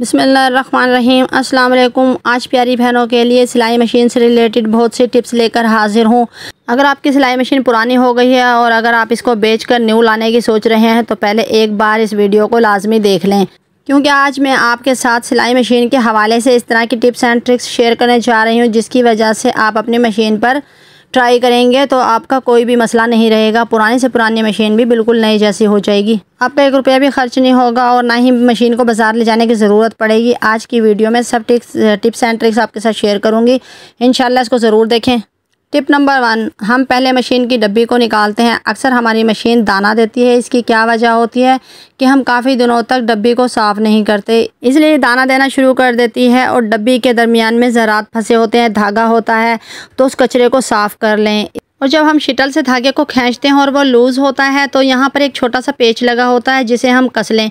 बसमीम वालेकुम आज प्यारी बहनों के लिए सिलाई मशीन से रिलेटेड बहुत सी टिप्स लेकर हाजिर हूँ अगर आपकी सिलाई मशीन पुरानी हो गई है और अगर आप इसको बेचकर न्यू लाने की सोच रहे हैं तो पहले एक बार इस वीडियो को लाजमी देख लें क्योंकि आज मैं आपके साथ सिलाई मशीन के हवाले से इस तरह की टिप्स एंड ट्रिक्स शेयर करने जा रही हूँ जिसकी वजह से आप अपनी मशीन पर ट्राई करेंगे तो आपका कोई भी मसला नहीं रहेगा पुराने से पुरानी मशीन भी बिल्कुल नई जैसी हो जाएगी आपका एक रुपया भी खर्च नहीं होगा और ना ही मशीन को बाजार ले जाने की ज़रूरत पड़ेगी आज की वीडियो में सब टिक्स टिप्स एंड ट्रिक्स आपके साथ शेयर करूँगी इन इसको ज़रूर देखें टिप नंबर वन हम पहले मशीन की डब्बी को निकालते हैं अक्सर हमारी मशीन दाना देती है इसकी क्या वजह होती है कि हम काफ़ी दिनों तक डब्बी को साफ़ नहीं करते इसलिए दाना देना शुरू कर देती है और डब्बी के दरमियान में ज़रात फंसे होते हैं धागा होता है तो उस कचरे को साफ़ कर लें और जब हम शिटल से धागे को खींचते हैं और वो लूज़ होता है तो यहाँ पर एक छोटा सा पेच लगा होता है जिसे हम कस लें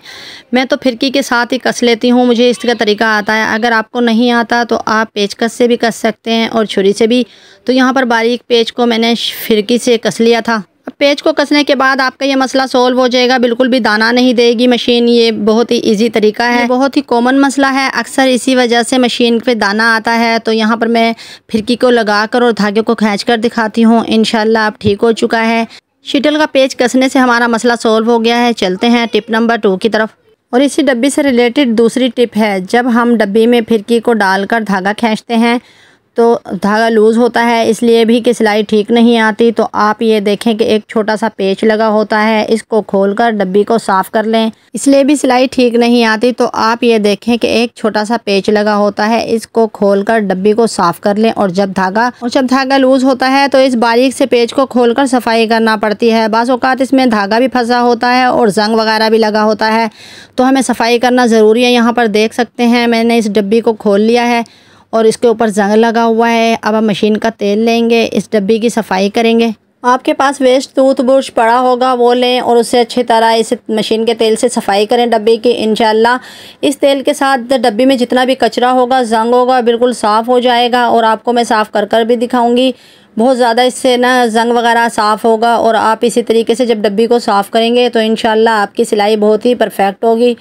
मैं तो फिरकी के साथ ही कस लेती हूँ मुझे इसका तरीका आता है अगर आपको नहीं आता तो आप पेचकस से भी कस सकते हैं और छुरी से भी तो यहाँ पर बारीक पेच को मैंने फिरकी से कस लिया था पेज को कसने के बाद आपका ये मसला सोल्व हो जाएगा बिल्कुल भी दाना नहीं देगी मशीन ये बहुत ही इजी तरीका है बहुत ही कॉमन मसला है अक्सर इसी वजह से मशीन पे दाना आता है तो यहाँ पर मैं फिरकी को लगा कर और धागे को खींच कर दिखाती हूँ इन आप ठीक हो चुका है शीटल का पेज कसने से हमारा मसला सोल्व हो गया है चलते हैं टिप नंबर टू की तरफ और इसी डब्बी से रिलेटेड दूसरी टिप है जब हम डब्बी में फिरकी को डालकर धागा खींचते हैं तो धागा लूज़ होता है इसलिए भी कि सिलाई ठीक नहीं आती तो आप ये देखें कि एक छोटा सा पेच लगा होता है इसको खोलकर डब्बी को साफ़ कर लें इसलिए भी सिलाई ठीक नहीं आती तो आप ये देखें कि एक छोटा सा पेच लगा होता है इसको कर डब्बी को साफ़ कर लें और जब धागा और जब धागा लूज़ होता है तो इस बारीक से पेज को कर सफाई करना पड़ती है बाज़ात इसमें धागा भी फंसा होता है और जंग वगैरह भी लगा होता है तो हमें सफाई करना ज़रूरी है यहाँ पर देख सकते हैं मैंने इस डब्बी को खोल लिया है और इसके ऊपर जंग लगा हुआ है अब हम मशीन का तेल लेंगे इस डब्बी की सफाई करेंगे आपके पास वेस्ट टूथ ब्रश पड़ा होगा वो लें और उसे अच्छी तरह इस मशीन के तेल से सफाई करें डब्बे की इन इस तेल के साथ डब्बे में जितना भी कचरा होगा जंग होगा बिल्कुल साफ़ हो जाएगा और आपको मैं साफ़ कर कर भी दिखाऊंगी बहुत ज़्यादा इससे ना जंग वगैरह साफ़ होगा और आप इसी तरीके से जब डब्बी को साफ़ करेंगे तो इन आपकी सिलाई बहुत ही परफेक्ट होगी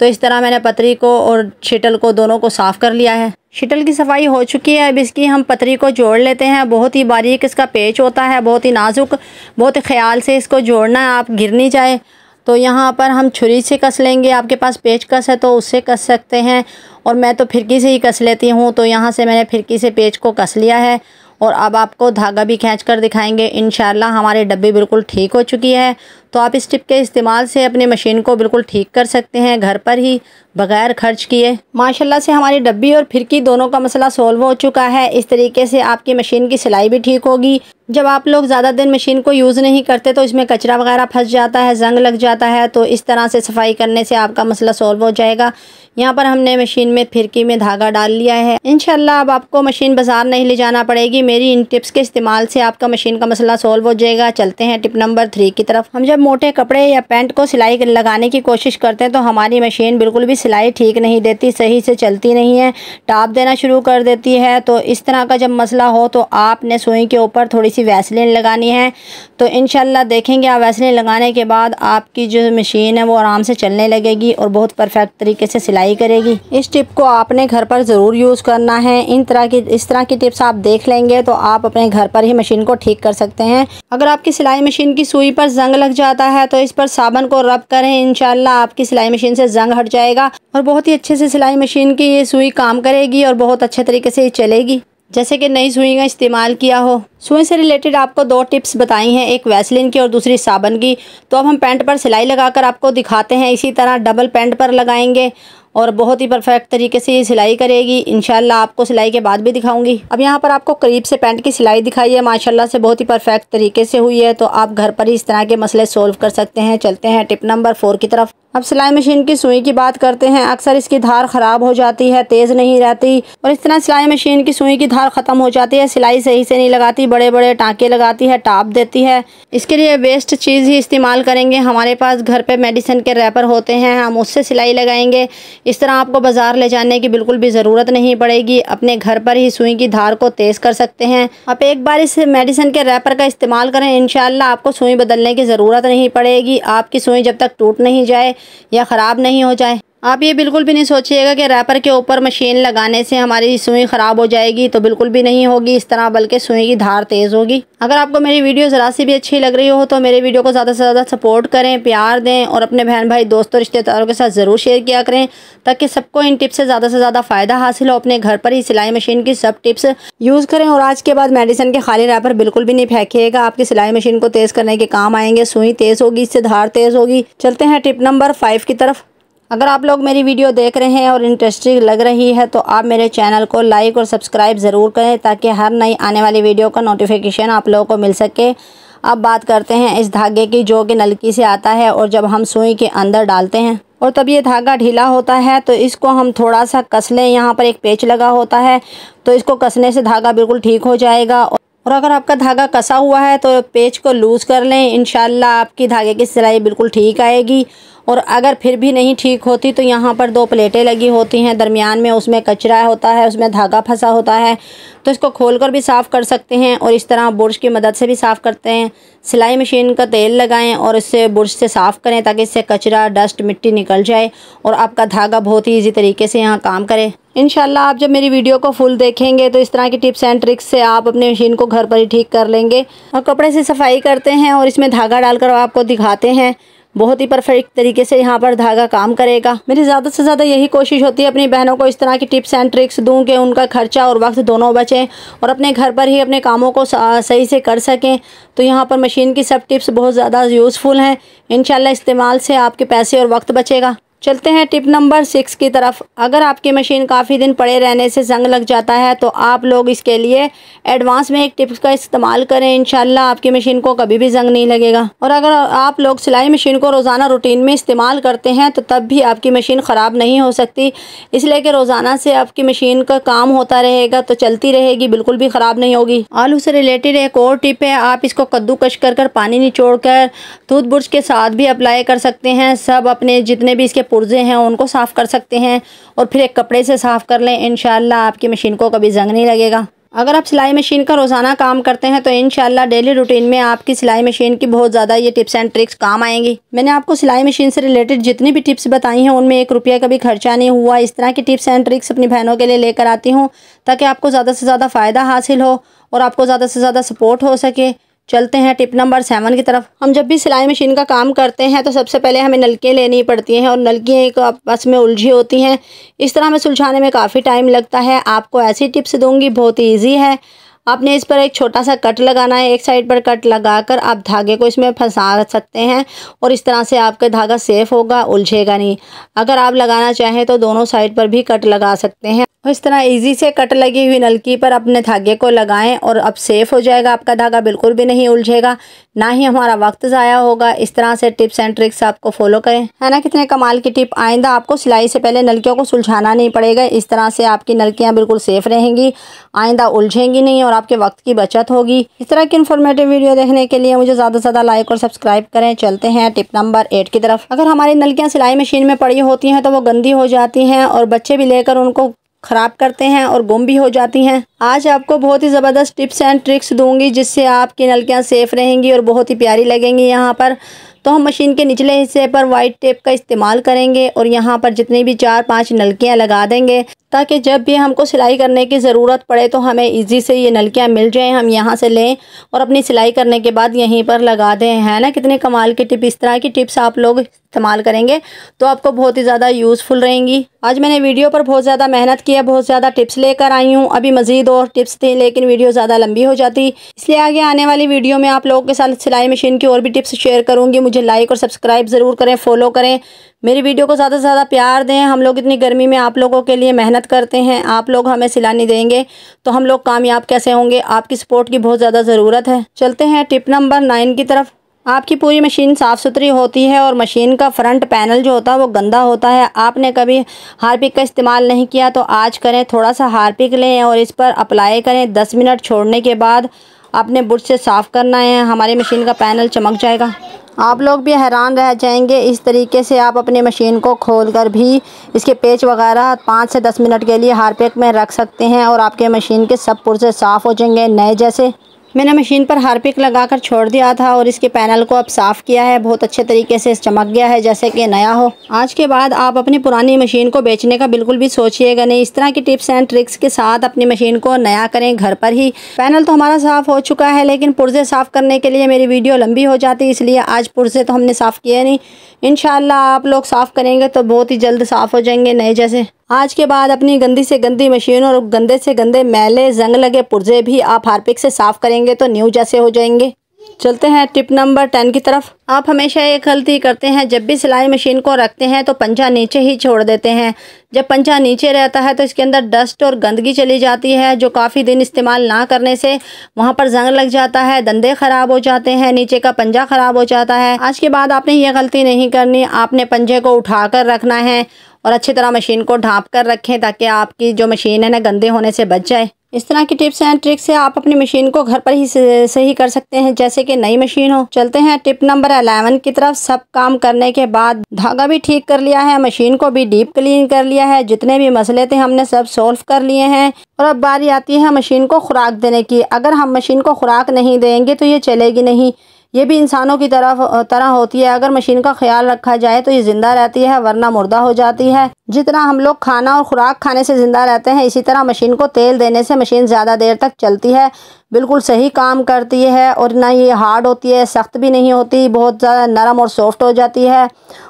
तो इस तरह मैंने पतरी को और छिटल को दोनों को साफ़ कर लिया है शिटल की सफाई हो चुकी है अब इसकी हम पतरी को जोड़ लेते हैं बहुत ही बारीक इसका पेच होता है बहुत ही नाजुक बहुत ही ख्याल से इसको जोड़ना है आप गिर नहीं जाए तो यहाँ पर हम छुरी से कस लेंगे आपके पास पेच कस है तो उससे कस सकते हैं और मैं तो फिरकी से ही कस लेती हूँ तो यहाँ से मैंने फिरकी से पेच को कस लिया है और अब आपको धागा भी खींच कर दिखाएंगे इन हमारे डब्बे बिल्कुल ठीक हो चुकी है तो आप इस टिप के इस्तेमाल से अपने मशीन को बिल्कुल ठीक कर सकते हैं घर पर ही बगैर खर्च किए माशाल्लाह से हमारी डब्बी और फिरकी दोनों का मसला सोल्व हो चुका है इस तरीके से आपकी मशीन की सिलाई भी ठीक होगी जब आप लोग ज़्यादा दिन मशीन को यूज़ नहीं करते तो इसमें कचरा वगैरह फंस जाता है जंग लग जाता है तो इस तरह से सफाई करने से आपका मसला सॉल्व हो जाएगा यहाँ पर हमने मशीन में फिरकी में धागा डाल लिया है इन अब आपको मशीन बाज़ार नहीं ले जाना पड़ेगी मेरी इन टिप्स के इस्तेमाल से आपका मशीन का मसला सॉल्व हो जाएगा चलते हैं टिप नंबर थ्री की तरफ हम जब जब मोटे कपड़े या पैंट को सिलाई लगाने की कोशिश करते हैं तो हमारी मशीन बिल्कुल भी सिलाई ठीक नहीं देती सही से चलती नहीं है टाप देना शुरू कर देती है तो इस तरह का जब मसला हो तो आपने सुई के ऊपर थोड़ी सी वैसलिन लगानी है तो इन देखेंगे आप वैसलिन लगाने के बाद आपकी जो मशीन है वो आराम से चलने लगेगी और बहुत परफेक्ट तरीके से सिलाई करेगी इस टिप को आपने घर पर ज़रूर यूज़ करना है इन तरह की इस तरह की टिप्स आप देख लेंगे तो आप अपने घर पर ही मशीन को ठीक कर सकते हैं अगर आपकी सिलाई मशीन की सुई पर जंग लग जाए जाता है तो इस पर साबन को रब करें इनशाला आपकी सिलाई मशीन से जंग हट जाएगा और बहुत ही अच्छे से सिलाई मशीन की ये सुई काम करेगी और बहुत अच्छे तरीके से ये चलेगी जैसे कि नई सुई का इस्तेमाल किया हो सुई से रिलेटेड आपको दो टिप्स बताई हैं एक वैसलिन की और दूसरी साबन की तो अब हम पैंट पर सिलाई लगाकर आपको दिखाते हैं इसी तरह डबल पैंट पर लगाएंगे और बहुत ही परफेक्ट तरीके से ये सिलाई करेगी इनशाला आपको सिलाई के बाद भी दिखाऊंगी अब यहाँ पर आपको करीब से पैंट की सिलाई दिखाई है माशाल्लाह से बहुत ही परफेक्ट तरीके से हुई है तो आप घर पर ही इस तरह के मसले सोल्व कर सकते हैं चलते हैं टिप नंबर फोर की तरफ अब सिलाई मशीन की सुई की बात करते हैं अक्सर इसकी धार ख़राब हो जाती है तेज़ नहीं रहती और इस तरह सिलाई मशीन की सुई की धार ख़त्म हो जाती है सिलाई सही से नहीं लगाती बड़े बड़े टाँके लगाती है टाप देती है इसके लिए वेस्ट चीज़ ही इस्तेमाल करेंगे हमारे पास घर पे मेडिसिन के रैपर होते हैं हम उससे सिलाई लगाएंगे इस तरह आपको बाज़ार ले जाने की बिल्कुल भी ज़रूरत नहीं पड़ेगी अपने घर पर ही सुई की धार को तेज़ कर सकते हैं आप एक बार इस मेडिसिन के रैपर का इस्तेमाल करें इन आपको सुई बदलने की ज़रूरत नहीं पड़ेगी आपकी सुई जब तक टूट नहीं जाए या ख़राब नहीं हो जाए आप ये बिल्कुल भी नहीं सोचिएगा कि रैपर के ऊपर मशीन लगाने से हमारी सुई ख़राब हो जाएगी तो बिल्कुल भी नहीं होगी इस तरह बल्कि सुई की धार तेज़ होगी अगर आपको मेरी वीडियो ज़रा सी भी अच्छी लग रही हो तो मेरे वीडियो को ज़्यादा से ज़्यादा सपोर्ट करें प्यार दें और अपने बहन भाई दोस्तों रिश्तेदारों के साथ ज़रूर शेयर किया करें ताकि सबको इन टिप्स से ज़्यादा से ज़्यादा फ़ायदा हासिल हो अपने घर पर ही सिलाई मशीन की सब टिप्स यूज़ करें और आज के बाद मेडिसिन के खाली रैपर बिल्कुल भी नहीं फेंकिएगा आपकी सिलाई मशीन को तेज़ करने के काम आएंगे सुई तेज़ होगी इससे धार तेज़ होगी चलते हैं टिप नंबर फाइव की तरफ अगर आप लोग मेरी वीडियो देख रहे हैं और इंटरेस्टिंग लग रही है तो आप मेरे चैनल को लाइक और सब्सक्राइब ज़रूर करें ताकि हर नई आने वाली वीडियो का नोटिफिकेशन आप लोगों को मिल सके अब बात करते हैं इस धागे की जो कि नलकी से आता है और जब हम सुई के अंदर डालते हैं और तब ये धागा ढीला होता है तो इसको हम थोड़ा सा कस लें यहाँ पर एक पेच लगा होता है तो इसको कसने से धागा बिल्कुल ठीक हो जाएगा और अगर आपका धागा कसा हुआ है तो पेज को लूज़ कर लें इन आपकी धागे की सिलाई बिल्कुल ठीक आएगी और अगर फिर भी नहीं ठीक होती तो यहाँ पर दो प्लेटें लगी होती हैं दरमियान में उसमें कचरा होता है उसमें धागा फंसा होता है तो इसको खोल कर भी साफ़ कर सकते हैं और इस तरह बुरश की मदद से भी साफ़ करते हैं सिलाई मशीन का तेल लगाएं और इससे बुरश से साफ़ करें ताकि इससे कचरा डस्ट मिट्टी निकल जाए और आपका धागा बहुत ही ईजी तरीके से यहाँ काम करें इन आप जब मेरी वीडियो को फुल देखेंगे तो इस तरह की टिप्स एंड ट्रिक्स से आप अपने मशीन को घर पर ही ठीक कर लेंगे और कपड़े से सफाई करते हैं और इसमें धागा डालकर आपको दिखाते हैं बहुत ही परफेक्ट तरीके से यहाँ पर धागा काम करेगा मेरी ज़्यादा से ज़्यादा यही कोशिश होती है अपनी बहनों को इस तरह की टिप्स एंड ट्रिक्स दूँ कि उनका खर्चा और वक्त दोनों बचें और अपने घर पर ही अपने कामों को सही से कर सकें तो यहाँ पर मशीन की सब टिप्स बहुत ज़्यादा यूज़फुल हैं इन इस्तेमाल से आपके पैसे और वक्त बचेगा चलते हैं टिप नंबर सिक्स की तरफ अगर आपकी मशीन काफ़ी दिन पड़े रहने से जंग लग जाता है तो आप लोग इसके लिए एडवांस में एक टिप्स का इस्तेमाल करें इनशाला आपकी मशीन को कभी भी जंग नहीं लगेगा और अगर आप लोग सिलाई मशीन को रोज़ाना रूटीन में इस्तेमाल करते हैं तो तब भी आपकी मशीन ख़राब नहीं हो सकती इसलिए कि रोज़ाना से आपकी मशीन का काम होता रहेगा तो चलती रहेगी बिल्कुल भी ख़राब नहीं होगी आलू से रिलेटेड एक और टिप है आप इसको कद्दूकश कर कर पानी निचोड़ कर टूथ के साथ भी अप्लाई कर सकते हैं सब अपने जितने भी इसके पुर्जे हैं उनको साफ़ कर सकते हैं और फिर एक कपड़े से साफ़ कर लें इन आपकी मशीन को कभी जंग नहीं लगेगा अगर आप सिलाई मशीन का रोज़ाना काम करते हैं तो इन डेली रूटीन में आपकी सिलाई मशीन की बहुत ज़्यादा ये टिप्स एंड ट्रिक्स काम आएंगी मैंने आपको सिलाई मशीन से रिलेटेड जितनी भी टिप्स बताई हैं उनमें एक रुपया का भी खर्चा नहीं हुआ इस तरह की टिप्स एंड ट्रिक्स अपनी बहनों के लिए लेकर आती हूँ ताकि आपको ज़्यादा से ज़्यादा फ़ायदा हासिल हो और आपको ज़्यादा से ज़्यादा सपोर्ट हो सके चलते हैं टिप नंबर सेवन की तरफ हम जब भी सिलाई मशीन का काम करते हैं तो सबसे पहले हमें नलकियाँ लेनी पड़ती हैं और नलकियाँ एक आपस में उलझी होती हैं इस तरह हमें सुलझाने में काफ़ी टाइम लगता है आपको ऐसी टिप्स दूंगी बहुत ईजी है आपने इस पर एक छोटा सा कट लगाना है एक साइड पर कट लगाकर आप धागे को इसमें फंसा सकते हैं और इस तरह से आपका धागा सेफ़ होगा उलझेगा नहीं अगर आप लगाना चाहें तो दोनों साइड पर भी कट लगा सकते हैं और इस तरह इजी से कट लगी हुई नलकी पर अपने धागे को लगाएं और अब सेफ़ हो जाएगा आपका धागा बिल्कुल भी नहीं उलझेगा ना ही हमारा वक्त ज़ाया होगा इस तरह से टिप्स एंड ट्रिक्स आपको फॉलो करें है ना कितने कमाल की टिप आइंदा आपको सिलाई से पहले नलकियों को सुलझाना नहीं पड़ेगा इस तरह से आपकी नलकियाँ बिल्कुल सेफ़ रहेंगी आइंदा उलझेंगी नहीं और आपके वक्त की बचत होगी इस तरह की इन्फॉर्मेटिव वीडियो देखने के लिए मुझे ज़्यादा से ज़्यादा लाइक और सब्सक्राइब करें चलते हैं टिप नंबर एट की तरफ अगर हमारी नलकियाँ सिलाई मशीन में पड़ी होती हैं तो वो गंदी हो जाती हैं और बच्चे भी लेकर उनको ख़राब करते हैं और गुम भी हो जाती हैं आज आपको बहुत ही ज़बरदस्त टिप्स एंड ट्रिक्स दूंगी जिससे आपकी नलकियाँ सेफ़ रहेंगी और बहुत ही प्यारी लगेंगी यहाँ पर तो हम मशीन के निचले हिस्से पर वाइट टेप का इस्तेमाल करेंगे और यहाँ पर जितनी भी चार पांच नलकियाँ लगा देंगे ताकि जब भी हमको सिलाई करने की ज़रूरत पड़े तो हमें इजी से ये नलकियाँ मिल जाएँ हम यहाँ से लें और अपनी सिलाई करने के बाद यहीं पर लगा दें है ना कितने कमाल की टिप इस तरह की टिप्स आप लोग इस्तेमाल करेंगे तो आपको बहुत ही ज़्यादा यूज़फुल रहेंगी आज मैंने वीडियो पर बहुत ज़्यादा मेहनत की है बहुत ज़्यादा टिप्स लेकर आई हूँ अभी मज़ीद और टिप्स थी लेकिन वीडियो ज़्यादा लंबी हो जाती इसलिए आगे आने वाली वीडियो में आप लोगों के साथ सिलाई मशीन की और भी टिप्स शेयर करूँगी मुझे लाइक और सब्सक्राइब ज़रूर करें फॉलो करें मेरी वीडियो को ज़्यादा से ज़्यादा प्यार दें हम लोग इतनी गर्मी में आप लोगों के लिए मेहनत करते हैं आप लोग हमें सिलानी देंगे तो हम लोग कामयाब कैसे होंगे आपकी सपोर्ट की बहुत ज़्यादा ज़रूरत है चलते हैं टिप नंबर नाइन की तरफ आपकी पूरी मशीन साफ़ सुथरी होती है और मशीन का फ्रंट पैनल जो होता है वो गंदा होता है आपने कभी हारपिक का इस्तेमाल नहीं किया तो आज करें थोड़ा सा हारपिक लें और इस पर अप्लाई करें दस मिनट छोड़ने के बाद आपने बुट से साफ़ करना है हमारी मशीन का पैनल चमक जाएगा आप लोग भी हैरान रह जाएंगे इस तरीके से आप अपनी मशीन को खोल कर भी इसके पेच वगैरह पाँच से दस मिनट के लिए हारपेक में रख सकते हैं और आपके मशीन के सब पुर्जे साफ़ हो जाएंगे नए जैसे मैंने मशीन पर हार्पिक लगाकर छोड़ दिया था और इसके पैनल को अब साफ़ किया है बहुत अच्छे तरीके से चमक गया है जैसे कि नया हो आज के बाद आप अपनी पुरानी मशीन को बेचने का बिल्कुल भी सोचिएगा नहीं इस तरह की टिप्स एंड ट्रिक्स के साथ अपनी मशीन को नया करें घर पर ही पैनल तो हमारा साफ़ हो चुका है लेकिन पुरजे साफ़ करने के लिए मेरी वीडियो लंबी हो जाती इसलिए आज पुरजे तो हमने साफ़ किए नहीं इन आप लोग साफ़ करेंगे तो बहुत ही जल्द साफ़ हो जाएंगे नए जैसे आज के बाद अपनी गंदी से गंदी मशीन और गंदे से गंदे मैले जंग लगे पुर्जे भी आप हार्पिक से साफ करेंगे तो न्यू जैसे हो जाएंगे चलते हैं टिप नंबर टेन की तरफ आप हमेशा ये गलती करते हैं जब भी सिलाई मशीन को रखते हैं तो पंजा नीचे ही छोड़ देते हैं जब पंजा नीचे रहता है तो इसके अंदर डस्ट और गंदगी चली जाती है जो काफ़ी दिन इस्तेमाल ना करने से वहाँ पर जंग लग जाता है दंदे ख़राब हो जाते हैं नीचे का पंजा ख़राब हो जाता है आज के बाद आपने ये गलती नहीं करनी आपने पंजे को उठा कर रखना है और अच्छी तरह मशीन को ढाँप कर रखें ताकि आपकी जो मशीन है ना गंदे होने से बच जाए इस तरह की टिप्स एंड ट्रिक्स से आप अपनी मशीन को घर पर ही सही कर सकते हैं जैसे कि नई मशीन हो चलते हैं टिप नंबर अलेवन की तरफ सब काम करने के बाद धागा भी ठीक कर लिया है मशीन को भी डीप क्लीन कर लिया है जितने भी मसले थे हमने सब सॉल्व कर लिए हैं और अब बारी आती है मशीन को खुराक देने की अगर हम मशीन को खुराक नहीं देंगे तो ये चलेगी नहीं ये भी इंसानों की तरफ तरह होती है अगर मशीन का ख्याल रखा जाए तो ये ज़िंदा रहती है वरना मुर्दा हो जाती है जितना हम लोग खाना और ख़ुराक खाने से ज़िंदा रहते हैं इसी तरह मशीन को तेल देने से मशीन ज़्यादा देर तक चलती है बिल्कुल सही काम करती है और ना ये हार्ड होती है सख्त भी नहीं होती बहुत ज़्यादा नरम और सॉफ्ट हो जाती है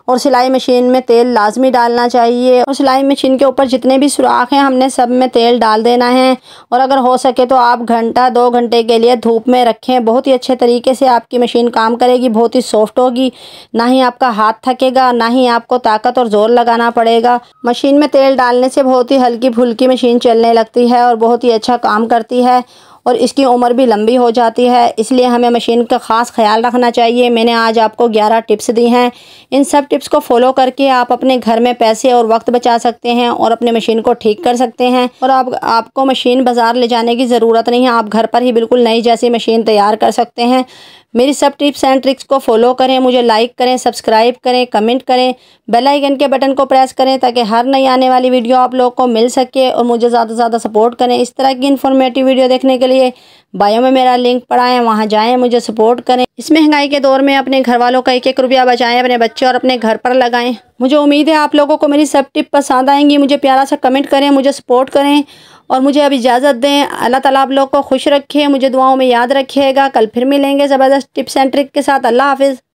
और सिलाई मशीन में तेल लाजमी डालना चाहिए और सिलाई मशीन के ऊपर जितने भी सुराख हैं हमने सब में तेल डाल देना है और अगर हो सके तो आप घंटा दो घंटे के लिए धूप में रखें बहुत ही अच्छे तरीके से आपकी मशीन काम करेगी बहुत ही सॉफ्ट होगी ना ही आपका हाथ थकेगा ना ही आपको ताकत और ज़ोर लगाना पड़ेगा मशीन में तेल डालने से बहुत ही हल्की फुल्की मशीन चलने लगती है और बहुत ही अच्छा काम करती है और इसकी उम्र भी लंबी हो जाती है इसलिए हमें मशीन का ख़ास ख्याल रखना चाहिए मैंने आज आपको 11 टिप्स दी हैं इन सब टिप्स को फॉलो करके आप अपने घर में पैसे और वक्त बचा सकते हैं और अपने मशीन को ठीक कर सकते हैं और आप आपको मशीन बाज़ार ले जाने की ज़रूरत नहीं है आप घर पर ही बिल्कुल नई जैसी मशीन तैयार कर सकते हैं मेरी सब टिप्स एंड ट्रिक्स को फॉलो करें मुझे लाइक करें सब्सक्राइब करें कमेंट करें बेल आइकन के बटन को प्रेस करें ताकि हर नई आने वाली वीडियो आप लोग को मिल सके और मुझे ज़्यादा से ज़्यादा सपोर्ट करें इस तरह की इन्फॉर्मेटिव वीडियो देखने के लिए बायो में मेरा लिंक पढ़ाएं वहाँ जाएँ मुझे सपोर्ट करें इस महंगाई के दौर में अपने घर वालों का एक एक रुपया बचाएँ अपने बच्चे और अपने घर पर लगाएं मुझे उम्मीद है आप लोगों को मेरी सब टिप पसंद आएंगी मुझे प्यारा सा कमेंट करें मुझे सपोर्ट करें और मुझे अब इजाज़त दें अल्लाह ताला आप लोग को खुश रखे मुझे दुआओं में याद रखिएगा कल फिर मिलेंगे ज़बरदस्त टिप्स एंड ट्रिक के साथ अल्लाह हाफिज़